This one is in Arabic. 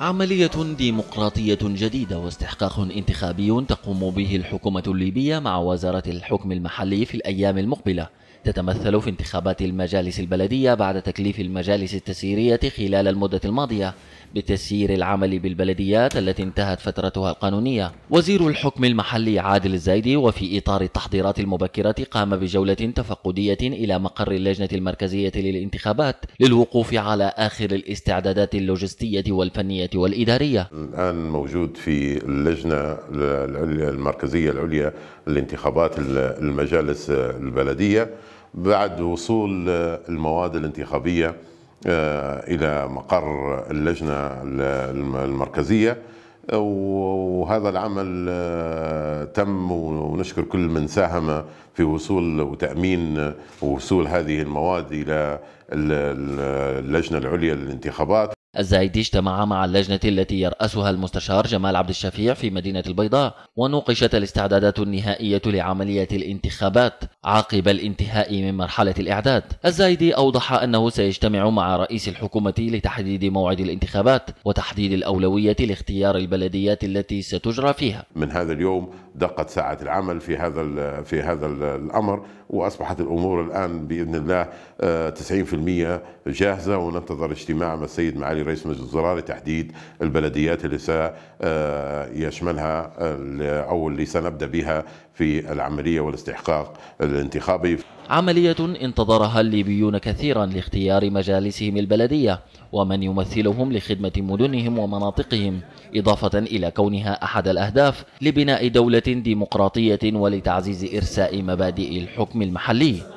عملية ديمقراطية جديدة واستحقاق انتخابي تقوم به الحكومة الليبية مع وزارة الحكم المحلي في الأيام المقبلة تتمثل في انتخابات المجالس البلدية بعد تكليف المجالس التسييرية خلال المدة الماضية بتسيير العمل بالبلديات التي انتهت فترتها القانونية وزير الحكم المحلي عادل الزايدي وفي إطار التحضيرات المبكرة قام بجولة تفقدية إلى مقر اللجنة المركزية للانتخابات للوقوف على آخر الاستعدادات اللوجستية والفنية التنمية والإدارية الآن موجود في اللجنة العليا المركزية العليا لانتخابات المجالس البلدية بعد وصول المواد الانتخابية آه، إلى مقر اللجنة المركزية وهذا العمل آه، تم ونشكر كل من ساهم في وصول وتأمين وصول هذه المواد إلى اللجنة العليا للانتخابات الزايدي اجتمع مع اللجنة التي يرأسها المستشار جمال عبد الشفيع في مدينة البيضاء ونوقشت الاستعدادات النهائية لعملية الانتخابات عقب الانتهاء من مرحلة الإعداد الزايدي أوضح أنه سيجتمع مع رئيس الحكومة لتحديد موعد الانتخابات وتحديد الأولوية لاختيار البلديات التي ستجرى فيها من هذا اليوم دقت ساعة العمل في هذا في هذا الأمر وأصبحت الأمور الآن بإذن الله 90% آه، جاهزة وننتظر اجتماع مع السيد معالي رئيس مجلس الوزراء لتحديد البلديات اللي سيشملها آه، او اللي سنبدا بها في العمليه والاستحقاق الانتخابي. عمليه انتظرها الليبيون كثيرا لاختيار مجالسهم البلديه ومن يمثلهم لخدمه مدنهم ومناطقهم اضافه الى كونها احد الاهداف لبناء دوله ديمقراطيه ولتعزيز ارساء مبادئ الحكم المحلي.